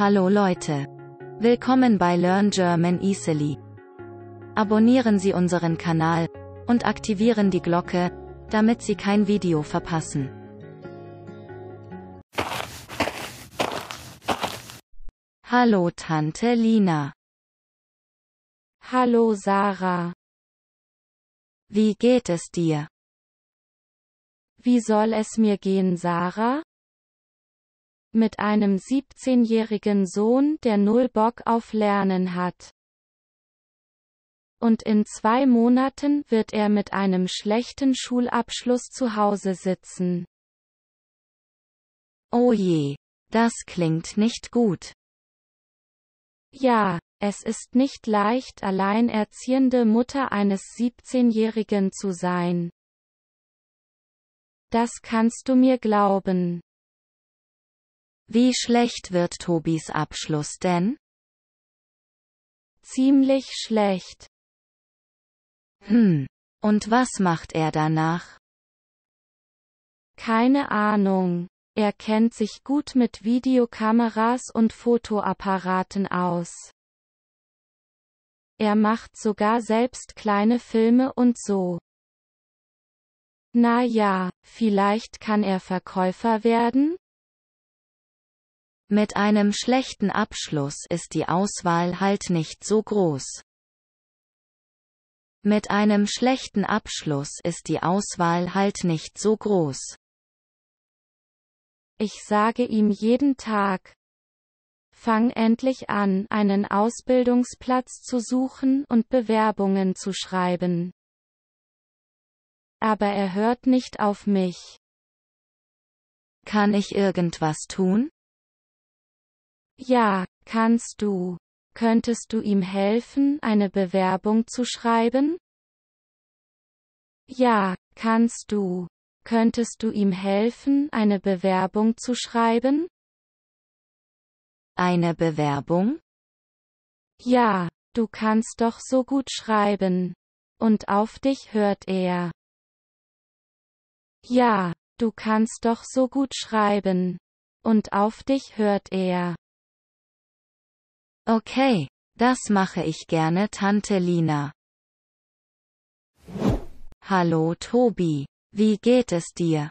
Hallo Leute. Willkommen bei Learn German Easily. Abonnieren Sie unseren Kanal und aktivieren die Glocke, damit Sie kein Video verpassen. Hallo Tante Lina. Hallo Sarah. Wie geht es dir? Wie soll es mir gehen, Sarah? mit einem 17-jährigen Sohn, der null Bock auf Lernen hat. Und in zwei Monaten wird er mit einem schlechten Schulabschluss zu Hause sitzen. Oh je, das klingt nicht gut. Ja, es ist nicht leicht, alleinerziehende Mutter eines 17-Jährigen zu sein. Das kannst du mir glauben. Wie schlecht wird Tobis Abschluss denn? Ziemlich schlecht. Hm. Und was macht er danach? Keine Ahnung. Er kennt sich gut mit Videokameras und Fotoapparaten aus. Er macht sogar selbst kleine Filme und so. Na ja, vielleicht kann er Verkäufer werden? Mit einem schlechten Abschluss ist die Auswahl halt nicht so groß. Mit einem schlechten Abschluss ist die Auswahl halt nicht so groß. Ich sage ihm jeden Tag, fang endlich an, einen Ausbildungsplatz zu suchen und Bewerbungen zu schreiben. Aber er hört nicht auf mich. Kann ich irgendwas tun? Ja, kannst du. Könntest du ihm helfen, eine Bewerbung zu schreiben? Ja, kannst du. Könntest du ihm helfen, eine Bewerbung zu schreiben? Eine Bewerbung? Ja, du kannst doch so gut schreiben. Und auf dich hört er. Ja, du kannst doch so gut schreiben. Und auf dich hört er. Okay, das mache ich gerne, Tante Lina. Hallo Tobi, wie geht es dir?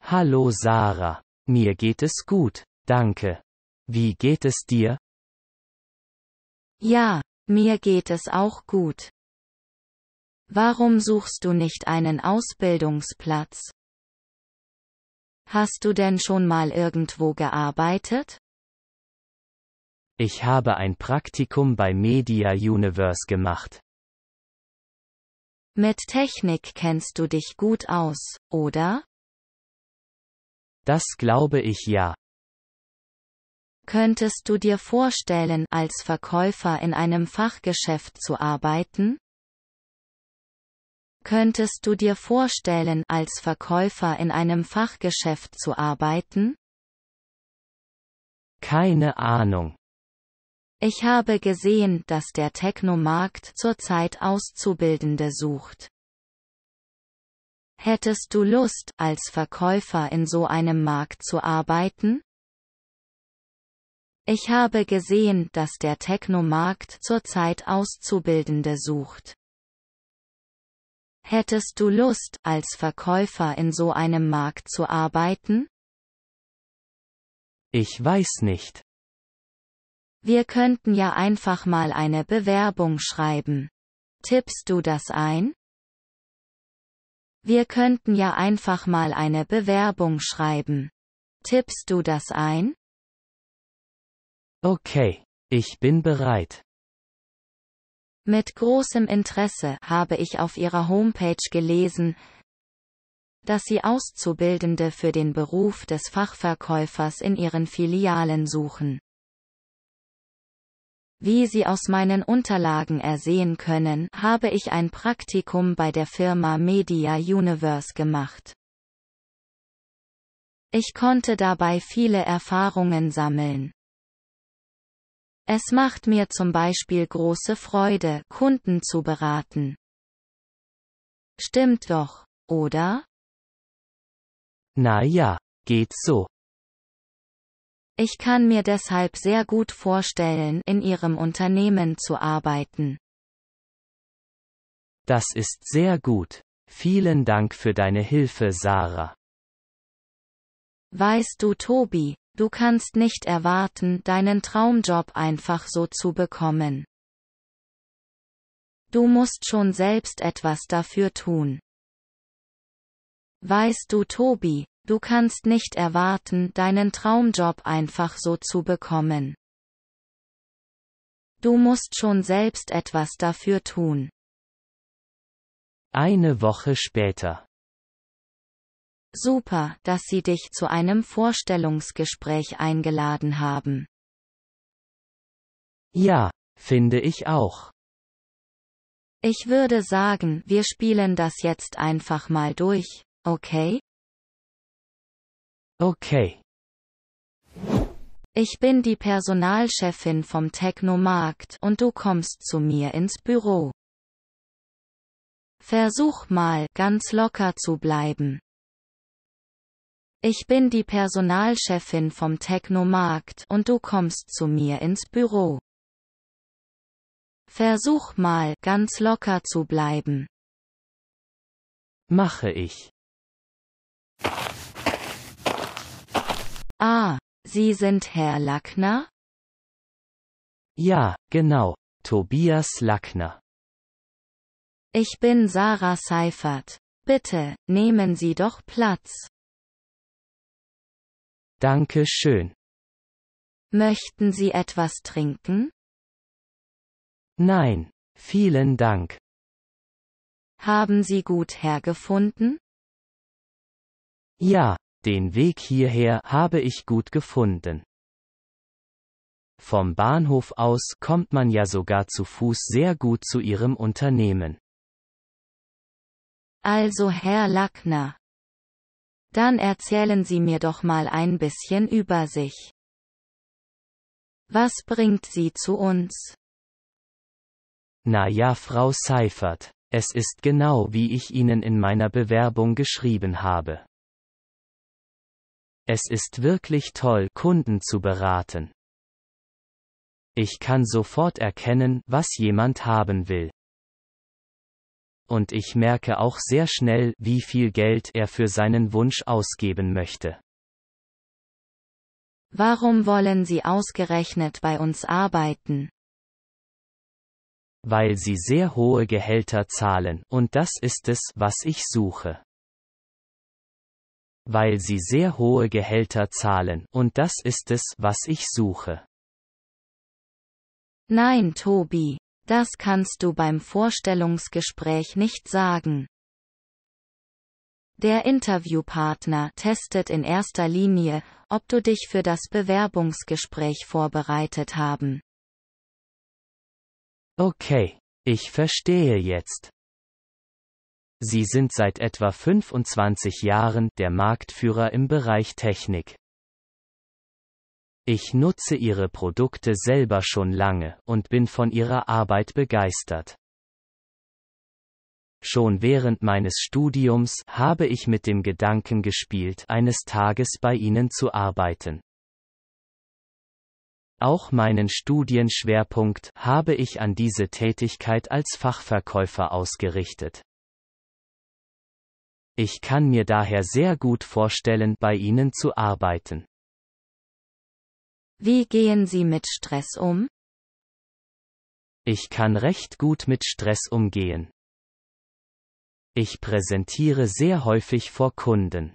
Hallo Sarah, mir geht es gut, danke. Wie geht es dir? Ja, mir geht es auch gut. Warum suchst du nicht einen Ausbildungsplatz? Hast du denn schon mal irgendwo gearbeitet? Ich habe ein Praktikum bei Media Universe gemacht. Mit Technik kennst du dich gut aus, oder? Das glaube ich ja. Könntest du dir vorstellen, als Verkäufer in einem Fachgeschäft zu arbeiten? Könntest du dir vorstellen, als Verkäufer in einem Fachgeschäft zu arbeiten? Keine Ahnung. Ich habe gesehen, dass der Technomarkt zurzeit Auszubildende sucht. Hättest du Lust, als Verkäufer in so einem Markt zu arbeiten? Ich habe gesehen, dass der Technomarkt zurzeit Auszubildende sucht. Hättest du Lust, als Verkäufer in so einem Markt zu arbeiten? Ich weiß nicht. Wir könnten ja einfach mal eine Bewerbung schreiben. Tippst du das ein? Wir könnten ja einfach mal eine Bewerbung schreiben. Tippst du das ein? Okay, ich bin bereit. Mit großem Interesse habe ich auf ihrer Homepage gelesen, dass sie Auszubildende für den Beruf des Fachverkäufers in ihren Filialen suchen. Wie Sie aus meinen Unterlagen ersehen können, habe ich ein Praktikum bei der Firma Media Universe gemacht. Ich konnte dabei viele Erfahrungen sammeln. Es macht mir zum Beispiel große Freude, Kunden zu beraten. Stimmt doch, oder? Na ja, geht so. Ich kann mir deshalb sehr gut vorstellen, in Ihrem Unternehmen zu arbeiten. Das ist sehr gut. Vielen Dank für deine Hilfe, Sarah. Weißt du, Tobi, du kannst nicht erwarten, deinen Traumjob einfach so zu bekommen. Du musst schon selbst etwas dafür tun. Weißt du, Tobi, Du kannst nicht erwarten, deinen Traumjob einfach so zu bekommen. Du musst schon selbst etwas dafür tun. Eine Woche später. Super, dass Sie dich zu einem Vorstellungsgespräch eingeladen haben. Ja, finde ich auch. Ich würde sagen, wir spielen das jetzt einfach mal durch, okay? Okay. Ich bin die Personalchefin vom Technomarkt und du kommst zu mir ins Büro. Versuch mal, ganz locker zu bleiben. Ich bin die Personalchefin vom Technomarkt und du kommst zu mir ins Büro. Versuch mal, ganz locker zu bleiben. Mache ich. Ah, Sie sind Herr Lackner? Ja, genau, Tobias Lackner. Ich bin Sarah Seifert. Bitte, nehmen Sie doch Platz. Danke schön. Möchten Sie etwas trinken? Nein, vielen Dank. Haben Sie gut hergefunden? Ja, den Weg hierher habe ich gut gefunden. Vom Bahnhof aus kommt man ja sogar zu Fuß sehr gut zu Ihrem Unternehmen. Also Herr Lackner. Dann erzählen Sie mir doch mal ein bisschen über sich. Was bringt Sie zu uns? Na ja, Frau Seifert, es ist genau wie ich Ihnen in meiner Bewerbung geschrieben habe. Es ist wirklich toll, Kunden zu beraten. Ich kann sofort erkennen, was jemand haben will. Und ich merke auch sehr schnell, wie viel Geld er für seinen Wunsch ausgeben möchte. Warum wollen Sie ausgerechnet bei uns arbeiten? Weil Sie sehr hohe Gehälter zahlen, und das ist es, was ich suche weil sie sehr hohe Gehälter zahlen, und das ist es, was ich suche. Nein, Tobi, das kannst du beim Vorstellungsgespräch nicht sagen. Der Interviewpartner testet in erster Linie, ob du dich für das Bewerbungsgespräch vorbereitet haben. Okay, ich verstehe jetzt. Sie sind seit etwa 25 Jahren der Marktführer im Bereich Technik. Ich nutze Ihre Produkte selber schon lange und bin von Ihrer Arbeit begeistert. Schon während meines Studiums habe ich mit dem Gedanken gespielt, eines Tages bei Ihnen zu arbeiten. Auch meinen Studienschwerpunkt habe ich an diese Tätigkeit als Fachverkäufer ausgerichtet. Ich kann mir daher sehr gut vorstellen, bei Ihnen zu arbeiten. Wie gehen Sie mit Stress um? Ich kann recht gut mit Stress umgehen. Ich präsentiere sehr häufig vor Kunden.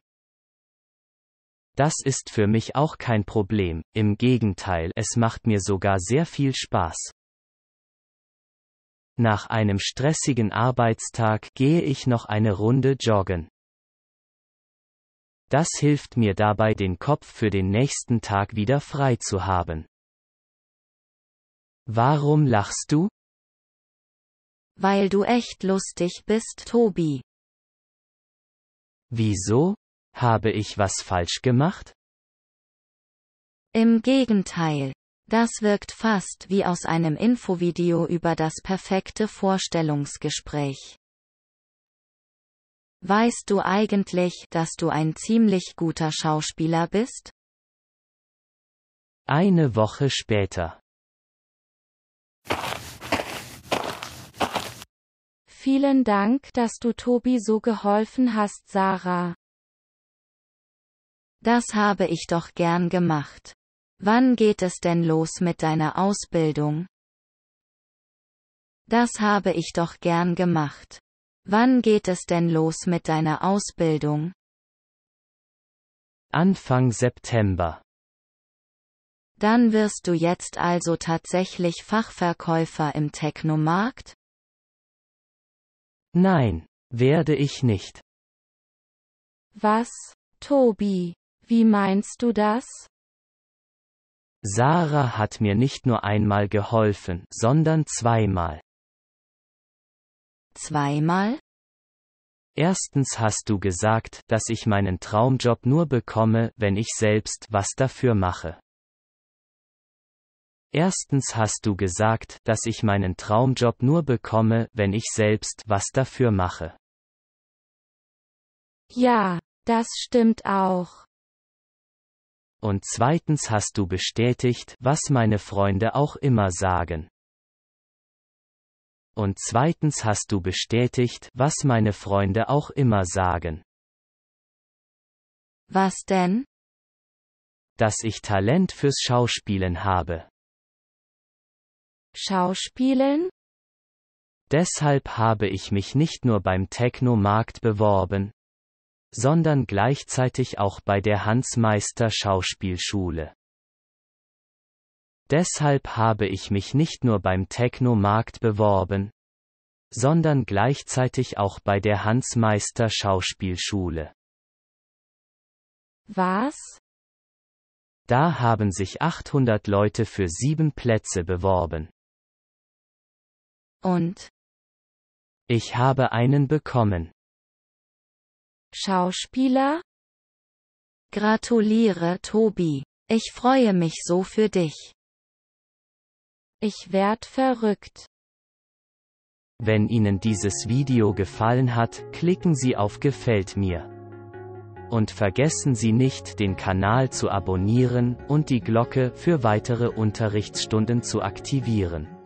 Das ist für mich auch kein Problem, im Gegenteil, es macht mir sogar sehr viel Spaß. Nach einem stressigen Arbeitstag gehe ich noch eine Runde joggen. Das hilft mir dabei, den Kopf für den nächsten Tag wieder frei zu haben. Warum lachst du? Weil du echt lustig bist, Tobi. Wieso? Habe ich was falsch gemacht? Im Gegenteil. Das wirkt fast wie aus einem Infovideo über das perfekte Vorstellungsgespräch. Weißt du eigentlich, dass du ein ziemlich guter Schauspieler bist? Eine Woche später. Vielen Dank, dass du Tobi so geholfen hast, Sarah. Das habe ich doch gern gemacht. Wann geht es denn los mit deiner Ausbildung? Das habe ich doch gern gemacht. Wann geht es denn los mit deiner Ausbildung? Anfang September. Dann wirst du jetzt also tatsächlich Fachverkäufer im Technomarkt? Nein, werde ich nicht. Was, Tobi, wie meinst du das? Sarah hat mir nicht nur einmal geholfen, sondern zweimal. Zweimal? Erstens hast du gesagt, dass ich meinen Traumjob nur bekomme, wenn ich selbst was dafür mache. Erstens hast du gesagt, dass ich meinen Traumjob nur bekomme, wenn ich selbst was dafür mache. Ja, das stimmt auch und zweitens hast du bestätigt, was meine Freunde auch immer sagen. Und zweitens hast du bestätigt, was meine Freunde auch immer sagen. Was denn? Dass ich Talent fürs Schauspielen habe. Schauspielen? Deshalb habe ich mich nicht nur beim Technomarkt beworben, sondern gleichzeitig auch bei der Hans-Meister Schauspielschule. Deshalb habe ich mich nicht nur beim Techno-Markt beworben, sondern gleichzeitig auch bei der Hans-Meister Schauspielschule. Was? Da haben sich 800 Leute für sieben Plätze beworben. Und? Ich habe einen bekommen. Schauspieler? Gratuliere, Tobi. Ich freue mich so für dich. Ich werd verrückt. Wenn Ihnen dieses Video gefallen hat, klicken Sie auf Gefällt mir. Und vergessen Sie nicht, den Kanal zu abonnieren und die Glocke für weitere Unterrichtsstunden zu aktivieren.